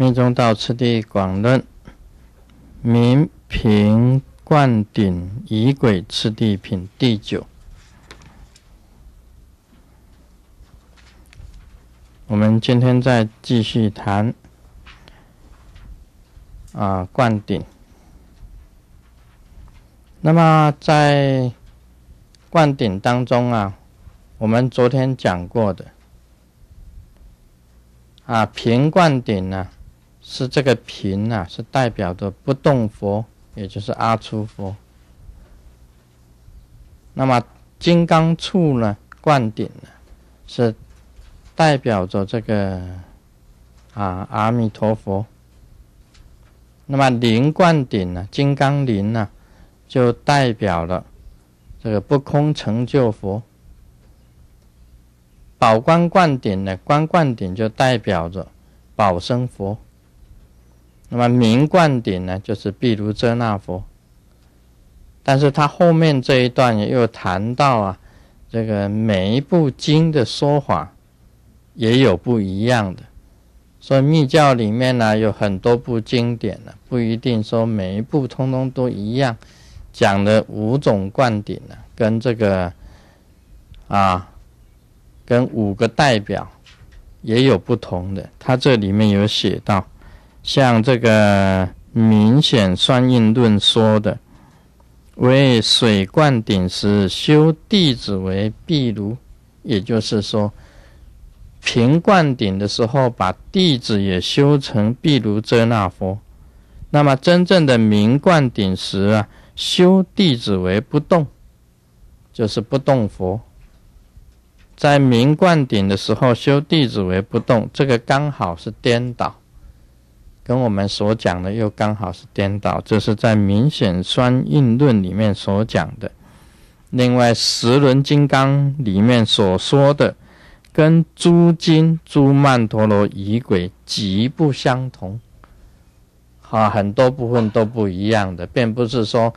《密宗道次第广论》明平灌顶仪轨次第品第九，我们今天再继续谈啊灌顶。那么在灌顶当中啊，我们昨天讲过的啊平灌顶呢？是这个瓶啊，是代表着不动佛，也就是阿初佛。那么金刚杵呢，灌顶呢，是代表着这个啊阿弥陀佛。那么灵灌顶呢，金刚铃呢，就代表了这个不空成就佛。宝光灌顶呢，光灌顶就代表着宝生佛。那么明冠顶呢，就是譬如遮那佛。但是他后面这一段又谈到啊，这个每一部经的说法也有不一样的。所以密教里面呢，有很多部经典呢，不一定说每一部通通都一样讲的五种灌顶呢，跟这个啊，跟五个代表也有不同的。他这里面有写到。像这个明显双印论说的，为水灌顶时修弟子为壁炉，也就是说，平灌顶的时候把弟子也修成壁炉遮那佛。那么真正的明灌顶时啊，修弟子为不动，就是不动佛。在明灌顶的时候修弟子为不动，这个刚好是颠倒。跟我们所讲的又刚好是颠倒，这是在明显双印论里面所讲的。另外，十轮金刚里面所说的，跟诸经、诸曼陀罗仪轨极不相同。啊，很多部分都不一样的，并不是说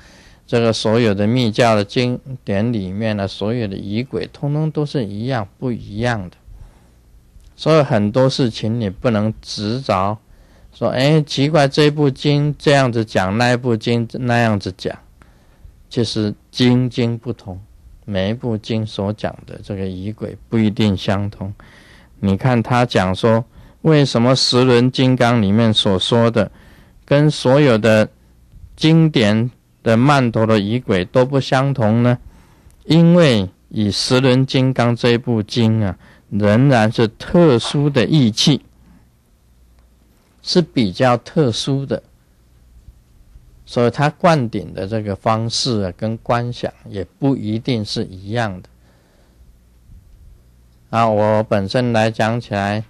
这个所有的密教的经典里面呢，所有的仪轨通通都是一样，不一样的。所以很多事情你不能执着。说，哎，奇怪，这部经这样子讲，那一部经那样子讲，其实经经不同，每一部经所讲的这个仪轨不一定相同。你看他讲说，为什么《十轮金刚》里面所说的，跟所有的经典的曼陀罗仪轨都不相同呢？因为以《十轮金刚》这部经啊，仍然是特殊的义气。是比较特殊的，所以它灌顶的这个方式啊，跟观想也不一定是一样的。啊，我本身来讲起来，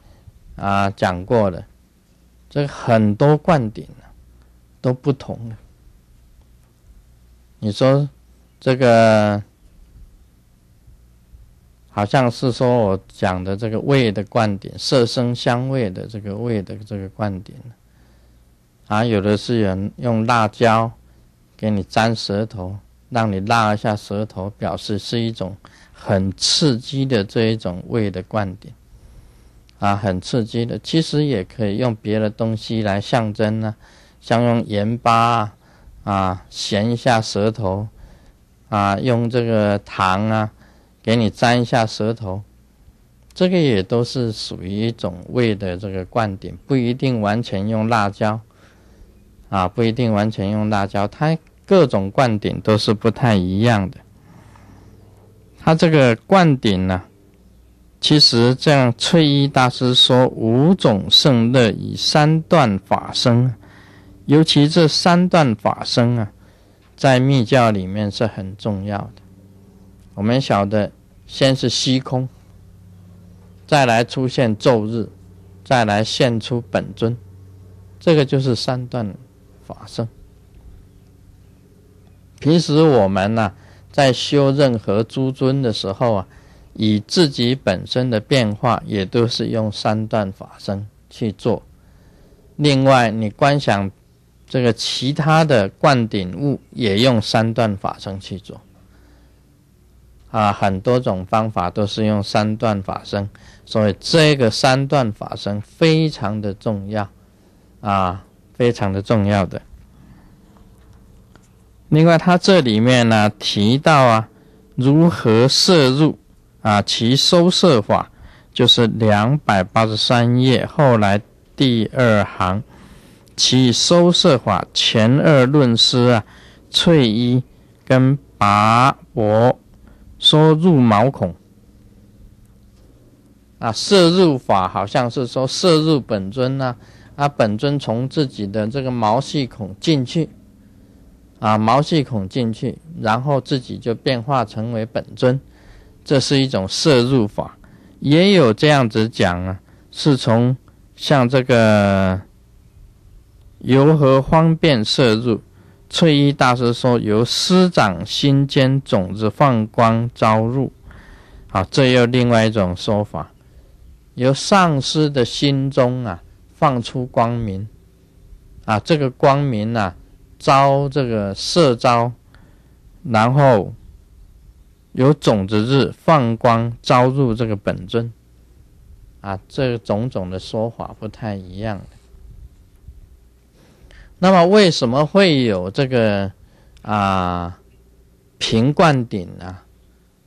啊，讲过的，这个很多灌顶都不同的。你说这个。好像是说我讲的这个味的观点，色声香味的这个味的这个观点。啊，有的是人用辣椒给你粘舌头，让你辣一下舌头，表示是一种很刺激的这一种味的观点。啊，很刺激的。其实也可以用别的东西来象征呢，像用盐巴啊，咸一下舌头，啊，用这个糖啊。给你粘一下舌头，这个也都是属于一种味的这个灌顶，不一定完全用辣椒，啊，不一定完全用辣椒，它各种灌顶都是不太一样的。它这个灌顶呢，其实这样翠衣大师说五种胜乐以三段法生，尤其这三段法生啊，在密教里面是很重要的。我们晓得，先是虚空，再来出现昼日，再来现出本尊，这个就是三段法身。平时我们呢，在修任何诸尊的时候啊，以自己本身的变化，也都是用三段法身去做。另外，你观想这个其他的灌顶物，也用三段法身去做。啊，很多种方法都是用三段法生，所以这个三段法生非常的重要啊，非常的重要的。另外，它这里面呢提到啊，如何摄入啊，其收摄法就是两百八十三页后来第二行，其收摄法前二论师啊，翠衣跟拔伯。说入毛孔啊，摄入法好像是说摄入本尊呐，啊，本尊从自己的这个毛细孔进去，啊，毛细孔进去，然后自己就变化成为本尊，这是一种摄入法，也有这样子讲啊，是从像这个由何方便摄入。翠衣大师说：“由师长心间种子放光招入，好，这又另外一种说法。由上师的心中啊放出光明，啊，这个光明呢招这个色招，然后由种子日放光招入这个本尊，啊，这种种的说法不太一样。”那么为什么会有这个啊平冠顶啊、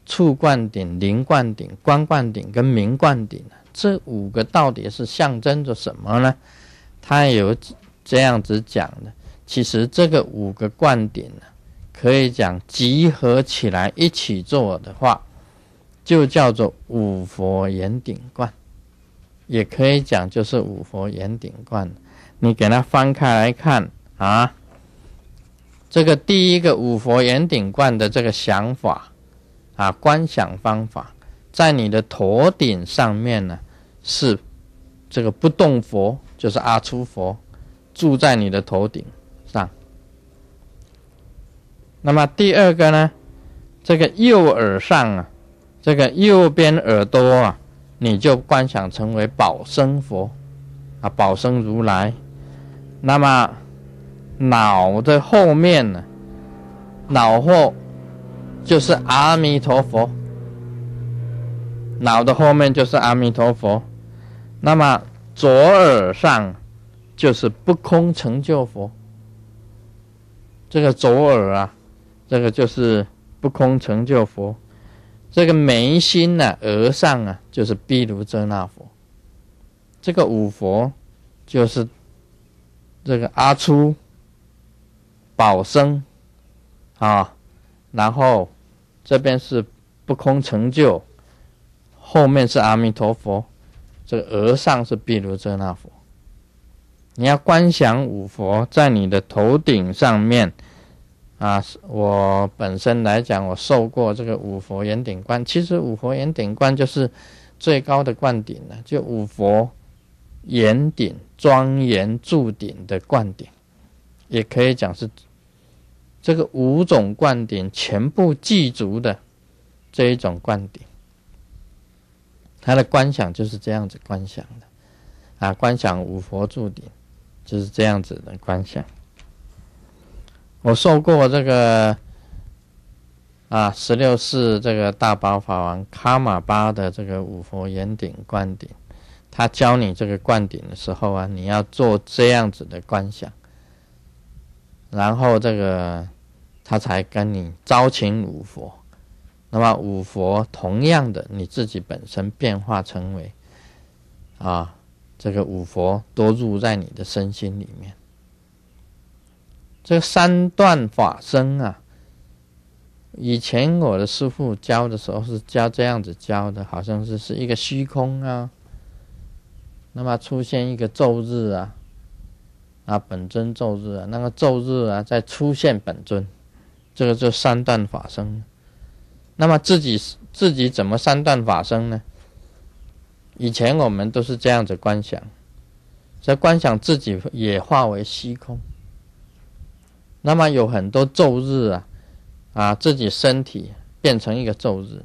触冠顶、灵冠顶、官冠顶跟明冠顶呢？这五个到底是象征着什么呢？他有这样子讲的，其实这个五个冠顶呢，可以讲集合起来一起做的话，就叫做五佛圆顶冠，也可以讲就是五佛圆顶冠。你给它翻开来看啊，这个第一个五佛圆顶观的这个想法啊，观想方法，在你的头顶上面呢是这个不动佛，就是阿弥佛，住在你的头顶上。那么第二个呢，这个右耳上啊，这个右边耳朵啊，你就观想成为宝生佛啊，宝生如来。那么，脑的后面呢？脑后就是阿弥陀佛。脑的后面就是阿弥陀佛。那么左耳上就是不空成就佛。这个左耳啊，这个就是不空成就佛。这个眉心呢，额上啊，就是毗卢遮那佛。这个五佛就是。这个阿初、宝生啊，然后这边是不空成就，后面是阿弥陀佛，这个额上是毗卢遮那佛。你要观想五佛在你的头顶上面啊！我本身来讲，我受过这个五佛圆顶观，其实五佛圆顶观就是最高的灌顶了，就五佛。圆顶庄严柱顶的灌顶，也可以讲是这个五种灌顶全部具足的这一种灌顶。他的观想就是这样子观想的，啊，观想五佛柱顶就是这样子的观想。我受过这个啊，十六世这个大宝法王卡玛巴的这个五佛圆顶灌顶。他教你这个灌顶的时候啊，你要做这样子的观想，然后这个他才跟你招请五佛。那么五佛同样的，你自己本身变化成为啊，这个五佛都入在你的身心里面。这三段法身啊，以前我的师傅教的时候是教这样子教的，好像是是一个虚空啊。那么出现一个昼日啊，啊本尊昼日，啊，那个昼日啊再出现本尊，这个就三段法生。那么自己自己怎么三段法生呢？以前我们都是这样子观想，在观想自己也化为虚空。那么有很多昼日啊，啊自己身体变成一个昼日。